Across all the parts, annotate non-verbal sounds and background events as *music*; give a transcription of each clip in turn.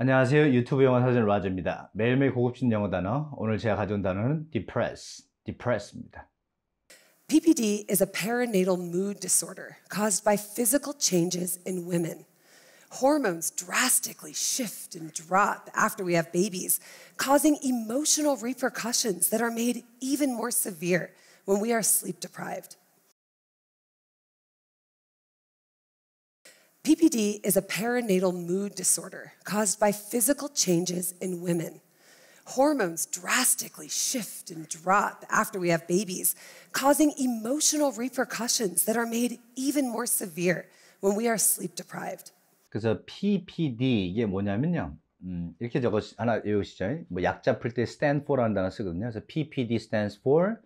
안녕하세요. 유튜브 영어 사전 라저입니다. 매일매일 고급진 영어 단어. 오늘 제가 가져온 단어는 depress, depress입니다. PPD is a perinatal mood disorder caused by physical changes in women. Hormones drastically shift and drop after we have babies, causing emotional repercussions that are made even more severe when we are sleep deprived. PPD is a perinatal mood disorder caused by physical changes in women. Hormones drastically shift and drop after we have babies, causing emotional repercussions that are made even more severe when we are sleep deprived. 그래서 PPD 이게 뭐냐면요. 음, 이렇게 적어 하나 외우시죠. 뭐 약자 풀때 stand for라는 단어 쓰거든요. 그래서 PPD stands for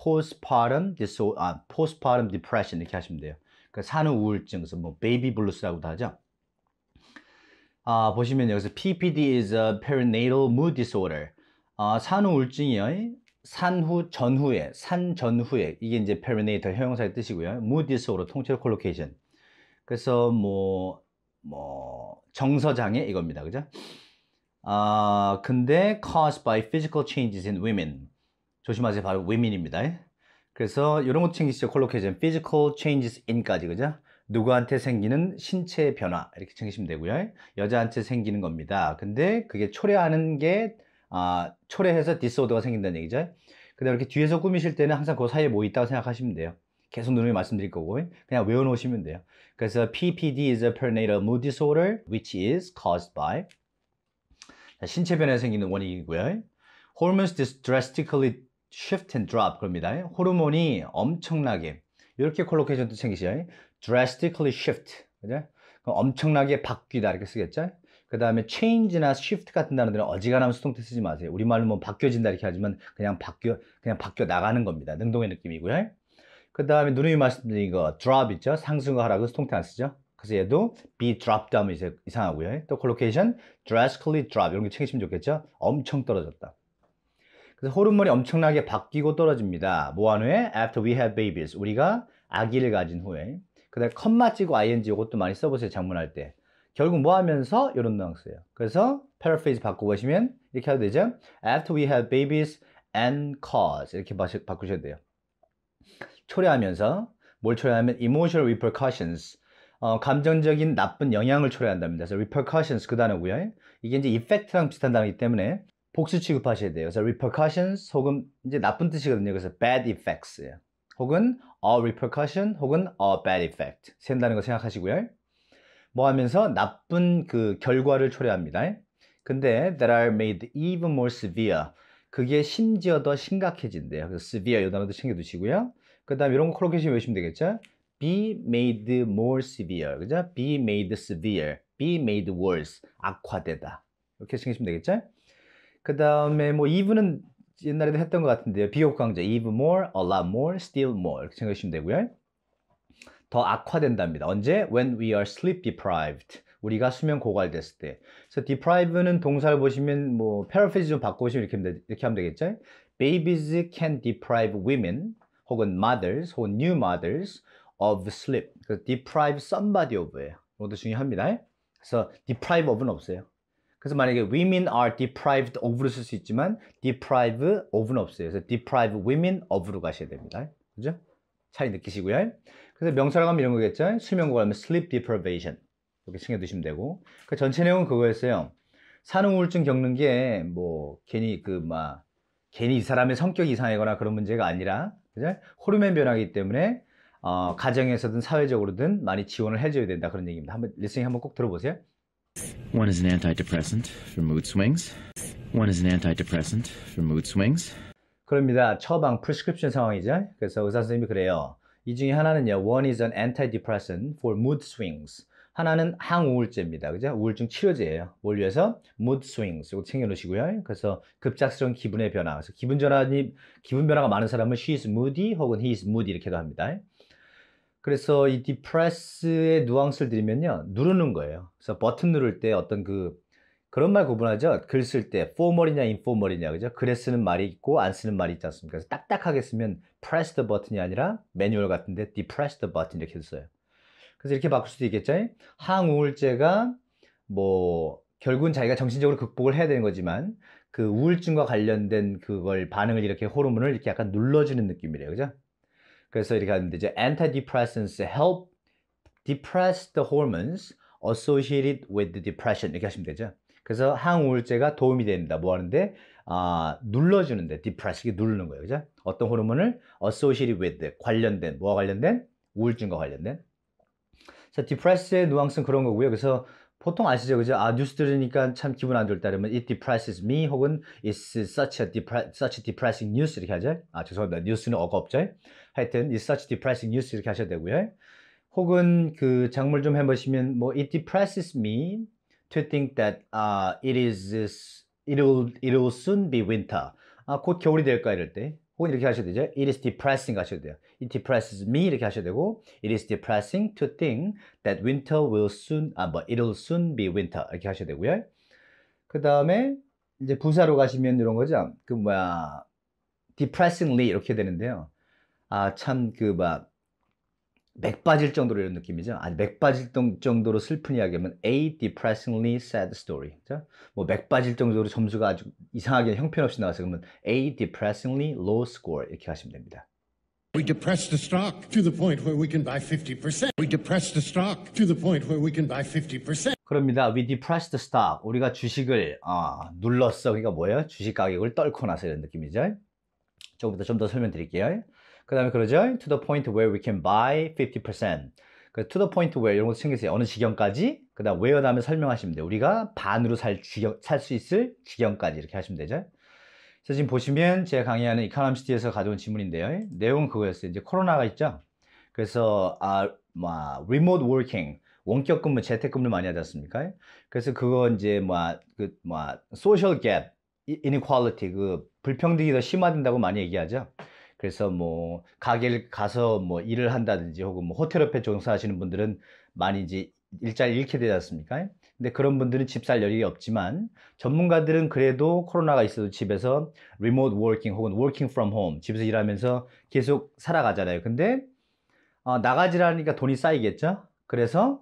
postpartum disorder, 아, postpartum depression 이렇게 하시면 돼요. 그 산후 우울증, 그서뭐 베이비 블루스라고도 하죠. 아, 보시면 여기서 PPD is a perinatal mood disorder. 아, 산후 우울증이요. 산후 전후에, 산 전후에 이게 이제 perinatal 형용사의 뜻이고요. mood disorder 통째로 콜로케이션. 그래서 뭐 뭐 정서 장애 이겁니다. 그죠? 아, 근데 caused by physical changes in women. 조심하세요. 바로 women입니다. 그래서 이런 것 챙기시죠. 콜로케이션, physical changes in까지 그죠? 누구한테 생기는 신체 변화 이렇게 챙기시면 되고요. 여자한테 생기는 겁니다. 근데 그게 초래하는 게 아, 초래해서 디스오더가 생긴다는 얘기죠. 근데 이렇게 뒤에서 꾸미실 때는 항상 그 사이에 뭐 있다고 생각하시면 돼요. 계속 누누이 말씀드릴 거고 그냥 외워놓으시면 돼요. 그래서 PPD is a perinatal mood disorder which is caused by 신체 변화 에 생기는 원인이고요. Hormones drastically shift and drop 그럽니다. 호르몬이 엄청나게 이렇게 콜로케이션도 챙기시죠. drastically shift 그죠? 엄청나게 바뀌다 이렇게 쓰겠죠. 그 다음에 change나 shift 같은 단어들은 어지간하면 수동태 쓰지 마세요. 우리말로 뭐 바뀌어진다 이렇게 하지만 그냥 바뀌어 그냥 바뀌어 나가는 겁니다. 능동의 느낌이고요. 그 다음에 누누이 말씀드린 거 drop 있죠. 상승과 하락은 수동태 안 쓰죠. 그래서 얘도 be dropped 하면 이제 이상하고요. 또 콜로케이션 drastically drop 이런 게 챙기시면 좋겠죠. 엄청 떨어졌다. 그래서 호르몬이 엄청나게 바뀌고 떨어집니다. 뭐 한 후에? After we have babies. 우리가 아기를 가진 후에. 그 다음에 컴마 찍고 ing 이것도 많이 써보세요. 장문할 때. 결국 뭐 하면서? 이런 뉘앙스예요. 그래서 paraphrase 바꿔보시면 이렇게 해도 되죠? After we have babies and cause. 이렇게 바꾸셔야 돼요. 초래하면서 뭘 초래하면 emotional repercussions. 어, 감정적인 나쁜 영향을 초래한답니다. 그래서 repercussions 그 단어고요. 이게 이제 effect랑 비슷한 단어이기 때문에 복수 취급하셔야 돼요. 그래서 repercussions 혹은 이제 나쁜 뜻이거든요. 그래서 bad effects 혹은 a repercussion 혹은 a bad effect 센다는 거 생각하시고요. 뭐 하면서 나쁜 그 결과를 초래합니다. 근데 that are made even more severe 그게 심지어 더 심각해진대요. 그래서 severe 이 단어도 챙겨두시고요. 그 다음 이런 거 콜로케이션 외우시면 되겠죠. be made more severe 그죠? be made severe be made worse 악화되다 이렇게 챙기시면 되겠죠? 그 다음에 뭐 eve는 옛날에도 했던 것 같은데요. 비교급 강자 even more, a lot more, still more 이렇게 생각하시면 되고요. 더 악화된답니다. 언제? When we are sleep deprived. 우리가 수면 고갈됐을 때. 그래서 deprive는 동사를 보시면 뭐 paraphrase 좀 바꿔보시면 이렇게, 이렇게 하면 되겠죠. Babies can deprive women 혹은 mothers 혹은 new mothers of sleep. 그래서 deprive somebody of예요. 이것도 중요합니다. 그래서 deprive of은 없어요. 그래서 만약에 women are deprived of로 쓸 수 있지만 deprive of는 없어요. 그래서 deprive women of로 가셔야 됩니다. 그죠? 차이 느끼시고요. 그래서 명사라고 하면 이런 거겠죠. 수면고가 하면 sleep deprivation 이렇게 챙겨두시면 되고 그 전체 내용은 그거였어요. 산후 우울증 겪는 게 뭐 괜히 그 막 괜히 이 사람의 성격이 이상하거나 그런 문제가 아니라 그죠? 호르몬 변화기 때문에 어, 가정에서든 사회적으로든 많이 지원을 해줘야 된다 그런 얘기입니다. 한번 리스닝 한번 꼭 들어보세요. One is an antidepressant for mood swings. One is an antidepressant for mood swings. 그럽니다. 처방 프리스크립션 상황이죠. 그래서 의사 선생님이 그래요. 이 중에 하나는요. One is an antidepressant for mood swings. 하나는 항우울제입니다. 그죠? 우울증 치료제예요. 뭘 위해서? mood swings. 이거 챙겨 놓으시고요. 그래서 급작스러운 기분의 변화. 그래서 기분 전환이 기분 변화가 많은 사람은 she is moody 혹은 he is moody 이렇게도 합니다. 그래서 이 depress의 누앙스를 드리면요. 누르는 거예요. 그래서 버튼 누를 때 어떤 그 그런 말 구분하죠. 글 쓸때 formal이냐 informal이냐 그죠? 글에 쓰는 말이 있고 안 쓰는 말이 있지 않습니까? 그래서 딱딱하게 쓰면 press the button이 아니라 매뉴얼 같은데 depress the button 이렇게 써요. 그래서 이렇게 바꿀 수도 있겠죠. 항우울제가 뭐 결국은 자기가 정신적으로 극복을 해야 되는 거지만 그 우울증과 관련된 그걸 반응을 이렇게 호르몬을 이렇게 약간 눌러주는 느낌이래요. 그죠? 그래서 이렇게 하는데 이제 antidepressants help depress the hormones associated with the depression 이렇게 하시면 되죠. 그래서 항우울제가 도움이 됩니다. 뭐 하는데 아, 눌러주는데 depress 이게 누르는 거예요. 그죠? 어떤 호르몬을 associated with 관련된 뭐와 관련된 우울증과 관련된 자, depress의 누앙스는 그런 거고요. 그래서 보통 아시죠? 그죠? 아, 뉴스 들으니까 참 기분 안 좋다 그러면 it depresses me 혹은 it's such a, depre such a depressing news 이렇게 하죠? 아, 죄송합니다. 뉴스는 어가 없죠? 하여튼 it's such a depressing news 이렇게 하셔야 되고요. 혹은 그 작물 좀 해보시면 뭐 it depresses me to think that uh, it is it will, it will soon be winter. 아, 곧 겨울이 될 거야 이럴 때. 혹은 이렇게 하셔도 되죠. It is depressing 하셔도 돼요. It depresses me 이렇게 하셔도 되고 It is depressing to think that winter will soon, 아, 뭐, it'll soon be winter 이렇게 하셔도 되고요. 그 다음에 이제 부사로 가시면 이런 거죠. 그 뭐야, depressingly 이렇게 되는데요. 아, 참그막 맥 빠질 정도로 이런 느낌이죠. 아니, 맥 빠질 정도로 슬픈 이야기면 A depressingly sad story. 그렇죠? 뭐맥 빠질 정도로 점수가 아주 이상하게 형편없이 나와서 그러면 A depressingly low score 이렇게 하시면 됩니다. We depress the stock to the point where we can buy 50%. We depress the stock to the point where we can buy 50%. 그럽니다. We depress the stock. 우리가 주식을 어, 눌렀어. 그러니까 뭐예요? 주식 가격을 떨고 나서 이런 느낌이죠. 조금 더좀더 설명드릴게요. 그 다음에 그러죠. To the point where we can buy 50%. 그 to the point where 이런 것도 챙기세요. 어느 지경까지. 그 다음 where 다음에 설명하시면 돼요. 우리가 반으로 살 수 있을 지경까지 이렇게 하시면 되죠. 그래서 지금 보시면 제가 강의하는 이카람시티에서 가져온 지문인데요. 내용은 그거였어요. 이제 코로나가 있죠. 그래서 아, 뭐, remote working. 원격 근무, 재택근무를 많이 하지 않습니까? 그래서 그거 이제 뭐, 그, 뭐, social gap, inequality, 그 불평등이 더 심화된다고 많이 얘기하죠. 그래서 뭐 가게를 가서 뭐 일을 한다든지 혹은 뭐 호텔 옆에 종사하시는 분들은 많이 이제 일자리 잃게 되지 않습니까? 근데 그런 분들은 집 살 여력이 없지만 전문가들은 그래도 코로나가 있어도 집에서 리모트 워킹 혹은 워킹 프롬 홈 집에서 일하면서 계속 살아가잖아요. 근데 어, 나가지라니까 돈이 쌓이겠죠? 그래서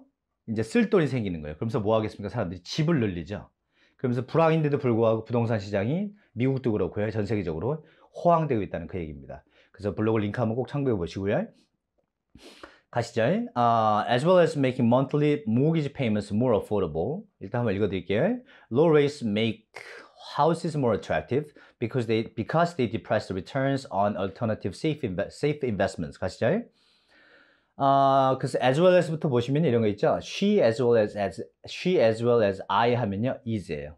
이제 쓸 돈이 생기는 거예요. 그러면서 뭐 하겠습니까? 사람들이 집을 늘리죠. 그러면서 불황인데도 불구하고 부동산 시장이 미국도 그렇고요. 전 세계적으로 호황되고 있다는 그 얘기입니다. 그래서 블로그 링크 한번 꼭 참고해 보시고요. 가시죠. Uh, as well as making monthly mortgage payments more affordable. 일단 한번 읽어드릴게요. Low rates make houses more attractive because they because they depress the returns on alternative safe safe investments. 가시죠. 아, 그래서 as well as부터 보시면 이런 거 있죠. she as well as as she as well as I 하면요. is예요.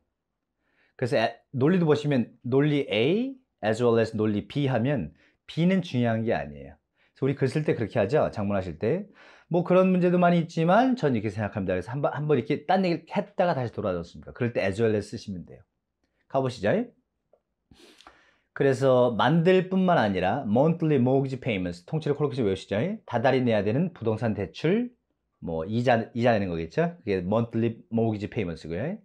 그래서 논리도 보시면 논리 A as well as 논리 B 하면 비는 중요한 게 아니에요. 그래서 우리 글 쓸 때 그렇게 하죠. 장문하실 때. 뭐 그런 문제도 많이 있지만 전 이렇게 생각합니다. 그래서 한번 한 번 이렇게 딴 얘기 를 했다가 다시 돌아왔습니다. 그럴 때 as well 쓰시면 돼요. 가보시죠. 그래서 만들 뿐만 아니라 monthly mortgage payments 통째로 콜록시 외우시죠. 다달이 내야 되는 부동산 대출 뭐 이자 이자 내는 거겠죠. 그게 monthly mortgage payments고요.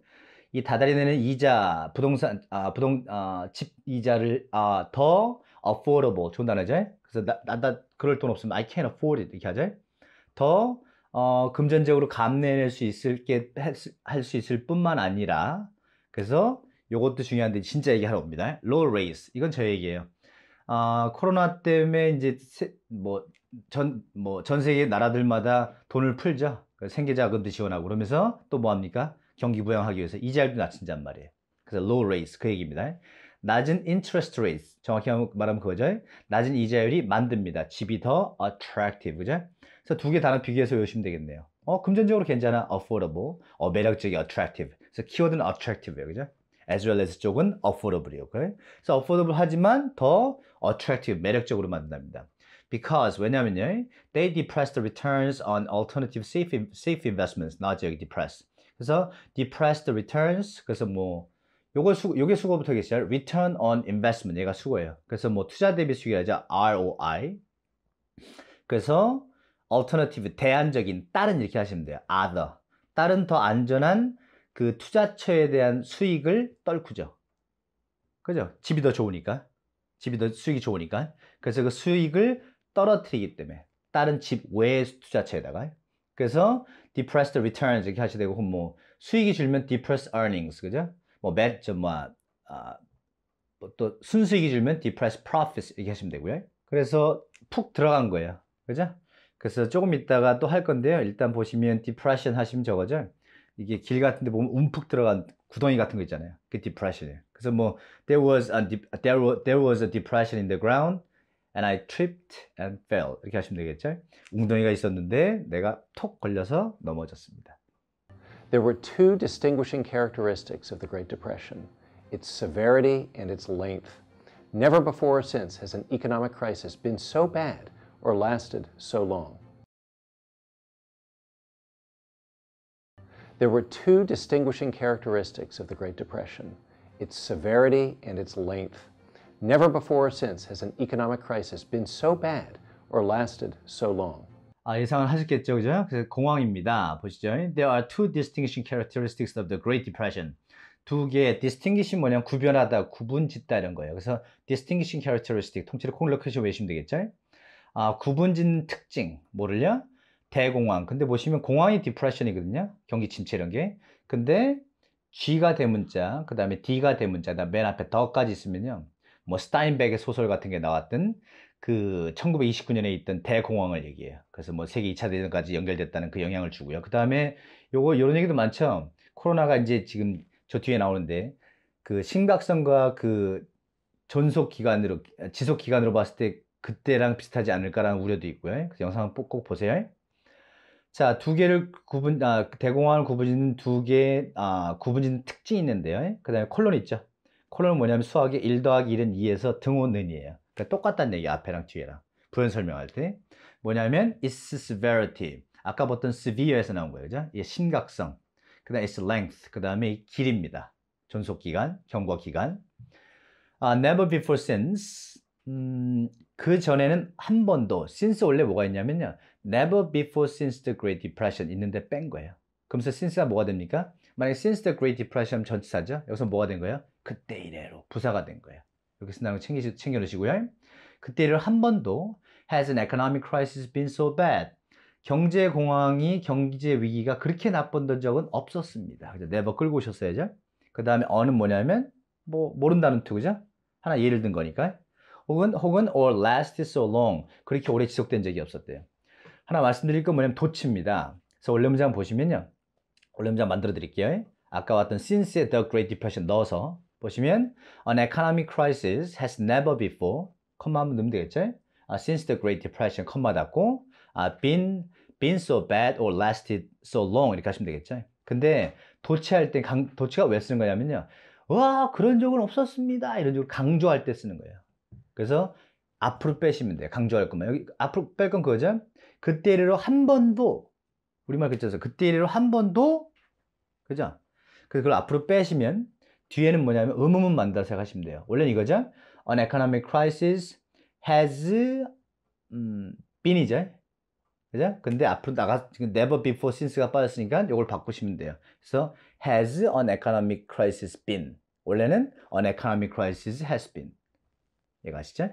이 다달이 내는 이자 부동산 아 부동 아집 이자를 아더 affordable 좋은 단어죠. 그래서 나, 나, 나 그럴 돈 없으면 I can't afford it 이렇게 하죠. 더 어, 금전적으로 감내할수 있을 게 할 수 있을 뿐만 아니라 그래서 요것도 중요한데 진짜 얘기하러 옵니다. low raise 이건 저 얘기예요. 아, 코로나 때문에 이제 뭐 전 뭐전 뭐 세계 나라들마다 돈을 풀죠. 생계자금도 지원하고 그러면서 또 뭐 합니까? 경기 부양하기 위해서 이자율도 낮춘단 말이에요. 그래서 low raise 그 얘기입니다. 낮은 interest rates 정확히 말하면 그거죠 낮은 이자율이 만듭니다 집이 더 attractive 그죠? 그래서 두개 단어 비교해서 외우시면 되겠네요 어 금전적으로 괜찮아 affordable 어 매력적이 attractive 그래서 키워드는 attractive예요 그죠? as well as 쪽은 affordable이요 그래? 그래서 affordable 하지만 더 attractive 매력적으로 만든답니다 because 왜냐면요 they depress the returns on alternative safe, safe investments 나왔죠 여기 depress 그래서 depress the returns 그래서 뭐 요거 수, 요게 수고부터 얘기 시작. Return on Investment 얘가 수고예요. 그래서 뭐 투자 대비 수익이라자 ROI. 그래서 Alternative 대안적인 다른 이렇게 하시면 돼요. Other 다른 더 안전한 그 투자처에 대한 수익을 떨구죠. 그죠? 집이 더 좋으니까 집이 더 수익이 좋으니까 그래서 그 수익을 떨어뜨리기 때문에 다른 집 외의 투자처에다가 그래서 depressed returns 이렇게 하셔야 되고 뭐 수익이 줄면 depressed earnings 그죠? 뭐 bad 좀뭐또 아, 뭐 순수익이 줄면 depressed profits 이렇게 하시면 되고요. 그래서 푹 들어간 거예요. 그죠? 그래서 조금 있다가 또 할 건데요. 일단 보시면 depression 하시면 저거죠. 이게 길 같은 데 보면 움푹 들어간 구덩이 같은 거 있잖아요. 그 depression이에요. 그래서 뭐 there was a there was, there was a depression in the ground and I tripped and fell 이렇게 하시면 되겠죠. 웅덩이가 있었는데 내가 톡 걸려서 넘어졌습니다. There were two distinguishing characteristics of the Great Depression, its severity and its length. Never before or since has an economic crisis been so bad or lasted so long. There were two distinguishing characteristics of the Great Depression, its severity and its length. Never before or since has an economic crisis been so bad or lasted so long. 아, 예상을 하셨겠죠, 그죠? 그래서 공황입니다. 보시죠. There are two distinguishing characteristics of the Great Depression. 두 개의 distinguishing 뭐냐면 구별하다, 구분짓다 이런 거예요. 그래서 distinguishing characteristic, 통째로 콩글러크시 외시면 되겠죠? 아, 구분짓는 특징, 뭐를요? 대공황. 근데 보시면 공황이 depression이거든요. 경기 침체 이런 게. 근데 G가 대문자, 그 다음에 D가 대문자, 맨 앞에 더까지 있으면요. 뭐 스타인백의 소설 같은 게 나왔던 그 1929년에 있던 대공황을 얘기해요. 그래서 뭐 세계 2차 대전까지 연결됐다는 그 영향을 주고요. 그 다음에 요거 이런 얘기도 많죠. 코로나가 이제 지금 저 뒤에 나오는데 그 심각성과 그 전속 기간으로 지속 기간으로 봤을 때 그때랑 비슷하지 않을까라는 우려도 있고요. 그 영상은 꼭 보세요. 자, 두 개를 구분, 아, 대공황을 구분짓는 두 개, 아, 구분짓는 특징이 있는데요. 그 다음에 콜론 있죠. 콜론은 뭐냐면 수학의 1 더하기 1은 2에서 등호 는이에요. 그러니까 똑같다는 얘기 앞에랑 뒤에랑 부연 설명할 때 뭐냐면 its severity 아까 봤던 severe에서 나온 거예요 그죠? 이 심각성 그다음 its length 그 다음에 길입니다 존속기간, 경과기간 아, never before since 음, 그 전에는 한 번도 since 원래 뭐가 있냐면요 never before since the Great Depression 있는데 뺀 거예요 그러면서 since가 뭐가 됩니까? 만약에 since the Great Depression 전치사죠 여기서 뭐가 된 거예요? 그때 이래로 부사가 된 거예요 이렇게 쓴다는 거챙겨놓으시고요 그때를 한 번도 Has an economic crisis been so bad? 경제 공황이 경제 위기가 그렇게 나쁜던 적은 없었습니다. 그죠? 네버 끌고 오셨어야죠. 그 다음에 어는 뭐냐면 뭐 모른다는 투 그죠? 하나 예를 든 거니까. 혹은 혹은 or lasted so long 그렇게 오래 지속된 적이 없었대요. 하나 말씀드릴 건 뭐냐면 도치입니다. 그래서 원래 문장 보시면요. 원래 문장 만들어 드릴게요. 아까 왔던 since the Great Depression 넣어서 보시면 An economic crisis has never before 컴마 한번 넣으면 되겠죠? 아, since the Great Depression 컴마 닫고 아, been, been so bad or lasted so long 이렇게 하시면 되겠죠? 근데 도치할 때 강, 도치가 왜 쓰는 거냐면요 와 그런 적은 없었습니다 이런 식으 강조할 때 쓰는 거예요 그래서 앞으로 빼시면 돼요 강조할 것만 여기 앞으로 뺄 건 그거죠 그때 이래로 한 번도 우리말 그쳐서 그때 이래로 한 번도 그죠 그걸 앞으로 빼시면 뒤에는 뭐냐면 의문문 만든다 생각하시면 돼요. 원래는 이거죠. An economic crisis has 음, been이죠. 그죠? 근데 앞으로 나가 never before since가 빠졌으니까 이걸 바꾸시면 돼요. 그래서 has an economic crisis been 원래는 an economic crisis has been 이해가시죠?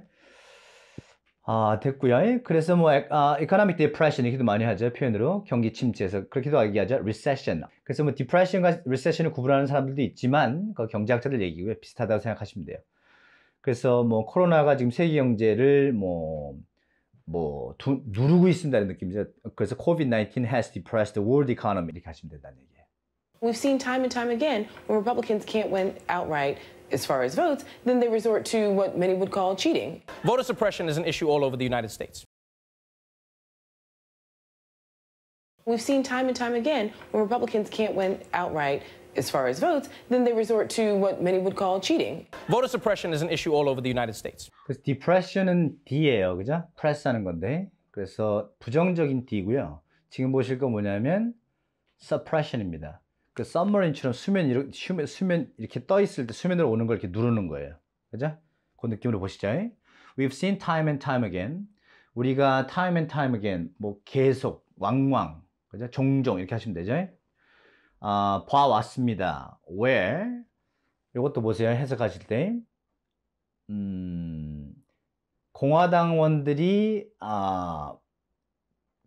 아, 됐고요. 그래서 뭐 아, economic depression 이렇게도 많이 하죠. 표현으로 경기 침체에서 그렇게도 얘기하죠. recession. 그래서 뭐 depression과 recession을 구분하는 사람들도 있지만 그 경제학자들 얘기고요. 비슷하다고 생각하시면 돼요. 그래서 뭐 코로나가 지금 세계 경제를 뭐뭐 뭐 누르고 있습니다는 느낌이죠. 그래서 COVID-19 has depressed the world economy 이렇게 하시면 된다는 얘기예요. We've seen time and time again when Republicans can't win outright. as far as votes, then they resort to what many would call cheating. Voter suppression is an issue all over the United States. We've seen time and time again when Republicans can't win outright as far as votes, then they resort to what many would call cheating. Voter suppression is an issue all over the United States. depression은 D예요, 그죠? Press하는 건데. 그래서 부정적인 D고요. 지금 보실 거 뭐냐면 suppression입니다. 그 썸머린처럼 수면 이렇게 수면, 수면 이렇게 떠 있을 때 수면으로 오는 걸 이렇게 누르는 거예요. 그죠? 그 느낌으로 보시죠. We've seen time and time again. 우리가 time and time again 뭐 계속 왕왕 그죠? 종종 이렇게 하시면 되죠. 아, 봐왔습니다. where 이것도 보세요. 해석하실 때 음, 공화당원들이 아,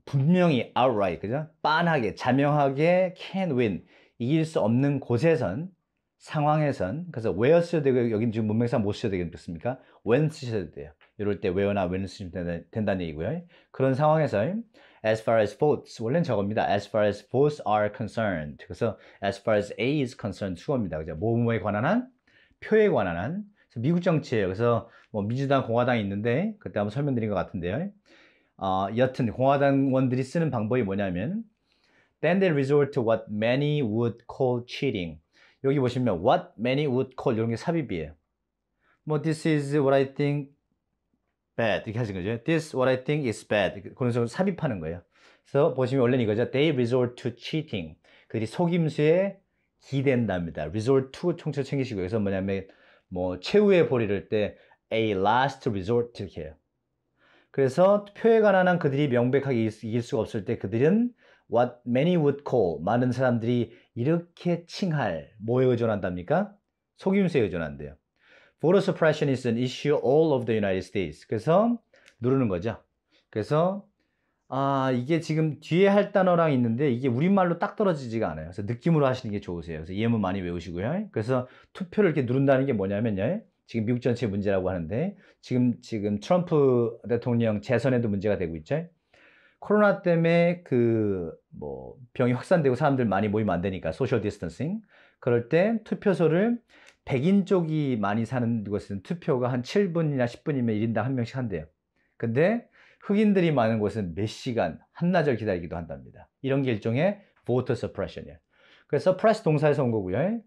분명히 outright 그죠? 빤하게 자명하게 can win 이길 수 없는 곳에선 상황에선 그래서 where 쓰셔도 되고 여긴 지금 문맥상 못 쓰셔도 되겠습니까? when 쓰셔도 돼요. 이럴 때 where나 when 쓰시면 된다, 는 얘기고요. 그런 상황에서 as far as boats 원래는 저겁니다. as far as boats are concerned 그래서 as far as A is concerned 수어입니다. 그죠? 뭐뭐에 관한 한 표에 관한 한 미국 정치예요. 그래서 뭐 민주당 공화당이 있는데 그때 한번 설명드린 것 같은데요. 어, 여튼 공화당원들이 쓰는 방법이 뭐냐면 Then they resort to what many would call cheating. 여기 보시면 what many would call 이런 게 삽입이에요. 뭐 this is what I think bad 이렇게 하신 거죠. This what I think is bad. 그런 식으로 삽입하는 거예요. 그래서 보시면 원래 이거죠. They resort to cheating. 그들이 속임수에 기댄답니다. resort to 총체 챙기시고 여기서 뭐냐면 뭐 최후의 볼이를 때 a last resort 이렇게 해요. 그래서 표에 관한 한 그들이 명백하게 이길 수가 없을 때 그들은 what many would call 많은 사람들이 이렇게 칭할 뭐에 의존한답니까? 속임수에 의존한대요. Voter suppression is an issue all of the United States. 그래서 누르는 거죠. 그래서 아 이게 지금 뒤에 할 단어랑 있는데 이게 우리말로 딱 떨어지지가 않아요. 그래서 느낌으로 하시는 게 좋으세요. 그래서 예문 많이 외우시고요. 그래서 투표를 이렇게 누른다는 게 뭐냐면요. 예, 지금 미국 전체 문제라고 하는데 지금 지금 트럼프 대통령 재선에도 문제가 되고 있죠. 코로나 때문에 그 뭐 병이 확산되고 사람들 많이 모이면 안 되니까 소셜 디스턴싱 그럴 때 투표소를 백인 쪽이 많이 사는 곳은 투표가 한 7분이나 10분이면 1인당 한 명씩 한대요. 근데 흑인들이 많은 곳은 몇 시간, 한나절 기다리기도 한답니다. 이런 게 일종의 voter suppression이에요. 그래서 press 동사에서 온 거고요.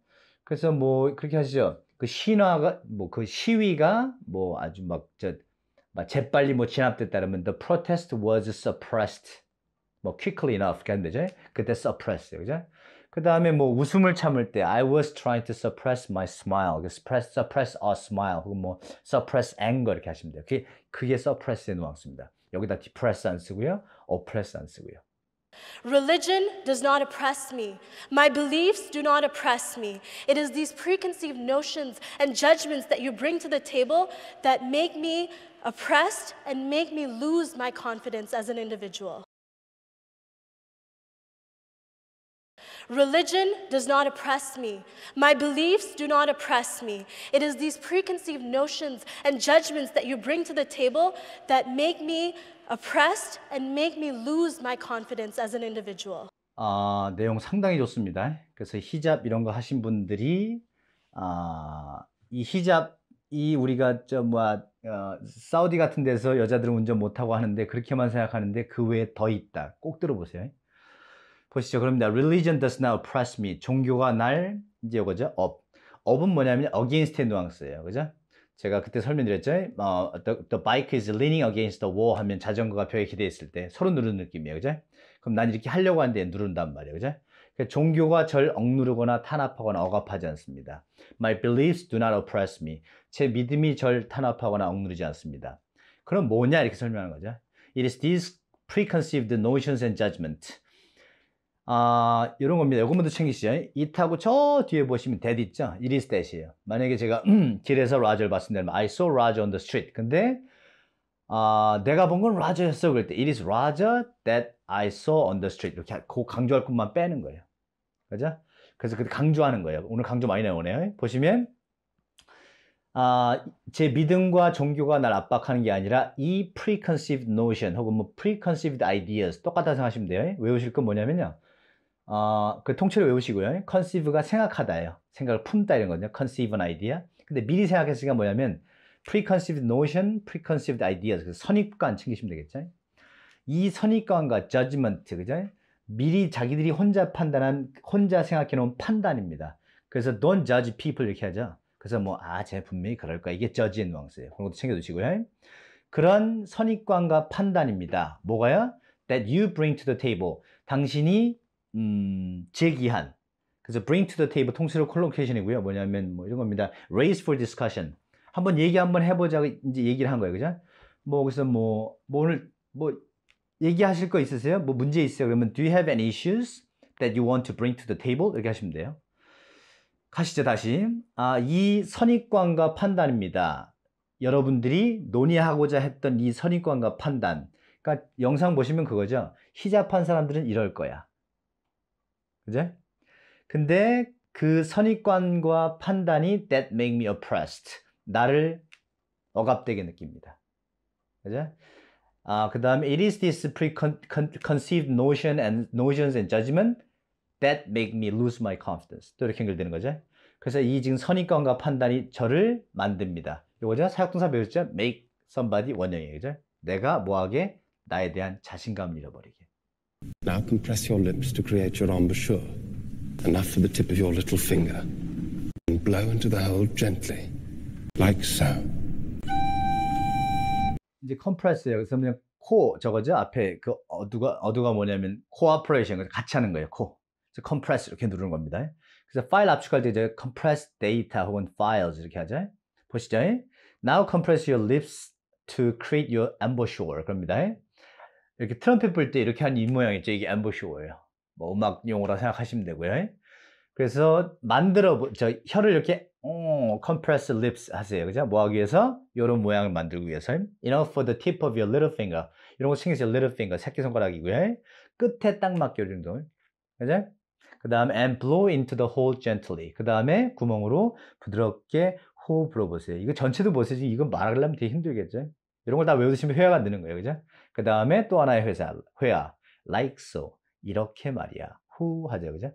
그래서 뭐 그렇게 하시죠. 그 신화가 뭐 그 시위가 뭐 아주 막저 막 재빨리 뭐 진압됐다면 the protest was suppressed. 뭐 quickly enough 그러니까 되죠. 그때 suppress 그죠? 그 다음에 뭐 웃음을 참을 때 I was trying to suppress my smile, suppress, suppress a smile, 혹은 뭐 suppress anger 이렇게 하시면 돼요. 그게, 그게 suppress의 누앙스입니다. 여기다 depress 안 쓰고요, oppress 안 쓰고요. Religion does not oppress me. My beliefs do not oppress me. It is these preconceived notions and judgments that you bring to the table that make me oppressed, and make me lose my confidence as an individual. Religion does not oppress me. My beliefs do not oppress me. It is these preconceived notions and judgments that you bring to the table that make me oppressed and make me lose my confidence as an individual. 아, 내용 상당히 좋습니다. 그래서 히잡 이런 거 하신 분들이 아, 이 히잡 이 우리가 저뭐 어, 사우디 같은 데서 여자들은 운전 못하고 하는데 그렇게만 생각하는데 그 외에 더 있다. 꼭 들어보세요. 보시죠. 그럼니다 Religion does not oppress me. 종교가 날 이제 이거죠. 업. 업은 뭐냐면 against의 누앙스예요. 그죠? 제가 그때 설명드렸죠. 어, the, the bike is leaning against the wall 하면 자전거가 벽에 기대 있을 때 서로 누르는 느낌이에요. 그죠? 그럼 난 이렇게 하려고 하는데 누른단 말이에요. 그죠? 그러니까 종교가 절 억누르거나 탄압하거나 억압하지 않습니다. My beliefs do not oppress me. 제 믿음이 절 탄압하거나 억누르지 않습니다. 그럼 뭐냐 이렇게 설명하는 거죠. It is these preconceived notions and judgment. 아, 이런 겁니다. 이것만도 챙기시죠. it하고 저 뒤에 보시면 that 있죠? it is that이에요. 만약에 제가 *clears throat* 길에서 라저를 봤습니다. I saw Roger on the street. 근데 아, 내가 본 건 라저였어. 그럴 때 it is Roger that I saw on the street. 이렇게 그 강조할 것만 빼는 거예요. 그죠? 그래서 그때 강조하는 거예요. 오늘 강조 많이 나오네요. 보시면 아, 제 믿음과 종교가 날 압박하는 게 아니라 이 preconceived notion 혹은 뭐 preconceived ideas 똑같다 생각하시면 돼요. 외우실 건 뭐냐면요. 어, 그 통째로 외우시고요. conceive가 생각하다예요. 생각을 품다 이런 거죠. conceive an idea. 근데 미리 생각했으니까 뭐냐면 preconceived notion, preconceived ideas. 그 선입관 챙기시면 되겠죠. 이 선입관과 judgment, 그죠? 미리 자기들이 혼자 판단한, 혼자 생각해 놓은 판단입니다. 그래서 don't judge people 이렇게 하죠. 그래서 뭐, 아, 쟤 분명히 그럴 거야. 이게 저지 앤 왕스예요. 그런 것도 챙겨두시고요. 그런 선입관과 판단입니다. 뭐가요? That you bring to the table. 당신이, 음, 제기한. 그래서 bring to the table 통째로 콜로케이션이고요. 뭐냐면 뭐 이런 겁니다. raise for discussion. 한번 얘기 한번 해보자고 이제 얘기를 한 거예요. 그죠? 뭐, 그래서 뭐, 뭐 오늘 뭐 얘기하실 거 있으세요? 뭐 문제 있어요? 그러면 do you have any issues that you want to bring to the table? 이렇게 하시면 돼요. 가시죠 다시 아, 이 선입관과 판단입니다 여러분들이 논의하고자 했던 이 선입관과 판단 그러니까 영상 보시면 그거죠 희잡한 사람들은 이럴 거야 그제? 근데 그 선입관과 판단이 that make me oppressed 나를 억압되게 느낍니다 그제? 아, 그 다음에 it is this preconceived notion and notions and judgment that make me lose my confidence. 또 이렇게 연결되는 거죠. 그래서 이 지금 선입관과 판단이 저를 만듭니다. 이거죠. 사역동사 배우셨죠? make somebody 원형이에요. 그죠? 내가 뭐하게? 나에 대한 자신감을 잃어버리게. Now compress your lips to create your embouchure. Enough for the tip of your little finger. And blow into the hole gently. Like so. 이제 compress예요. 그래서 그냥 코 저거죠. 앞에 그 어두가 어두가 뭐냐면 cooperation 같이 하는 거예요. 코. compress 이렇게 누르는 겁니다. 그래서 파일 압축할 때 이제 compress data 혹은 files 이렇게 하죠. 보시죠. Now compress your lips to create your embouchure. 그럽니다. 이렇게 트럼펫 불때 이렇게 하는 입모양이죠. 이게 embouchure예요. 뭐 음악 용어라 생각하시면 되고요. 그래서 만들어 저 혀를 이렇게 어, compress lips 하세요. 그죠? 뭐 하기 위해서 이런 모양을 만들기 위해서 enough for the tip of your little finger. 이런 거 신경 쓰세요. little finger 새끼 손가락이고요. 끝에 딱 맞게 이 정도. 그죠? 그 다음에 and blow into the hole gently. 그 다음에 구멍으로 부드럽게 호흡 불어보세요. 이거 전체도 보세요. 이건 말하려면 되게 힘들겠죠? 이런 걸 다 외우시면 회화가 되는 거예요. 그죠? 그 다음에 또 하나의 회사, 회화. like so. 이렇게 말이야. 후 하죠. 그죠?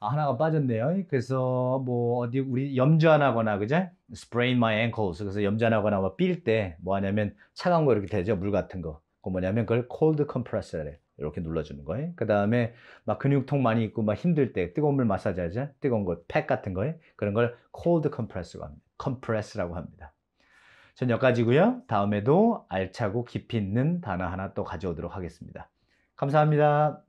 아, 하나가 빠졌네요. 그래서 뭐 어디 우리 염전하거나 그죠? sprain my ankles. 그래서 염전하거나 뭐삘때뭐 뭐 하냐면 차가운 거 이렇게 되죠. 물 같은 거. 그 뭐냐면 그걸 cold compressor. 래 이렇게 눌러주는 거예요. 그 다음에 막 근육통 많이 있고 막 힘들 때 뜨거운 물 마사지 하자. 뜨거운 거, 팩 같은 거에 그런 걸 cold compress라고 합니다. compress라고 합니다. 전 여기까지고요. 다음에도 알차고 깊이 있는 단어 하나 또 가져오도록 하겠습니다. 감사합니다.